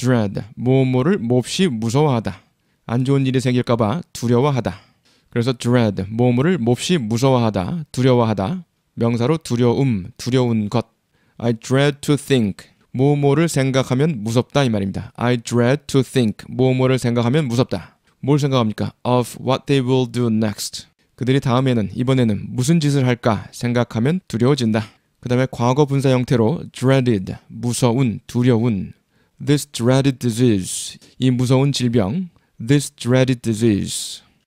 dread 뭐뭐를 몹시 무서워하다. 안 좋은 일이 생길까봐 두려워하다. 그래서 dread 뭐뭐를 몹시 무서워하다, 두려워하다. 명사로 두려움, 두려운 것. I dread to think 뭐뭐를 생각하면 무섭다 이 말입니다. I dread to think 뭐뭐를 생각하면 무섭다. 뭘 생각합니까? Of what they will do next. 그들이 다음에는 이번에는 무슨 짓을 할까 생각하면 두려워진다. 그 다음에 과거 분사 형태로 dreaded 무서운 두려운 this dreaded disease, 이 무서운 질병, this dreaded disease.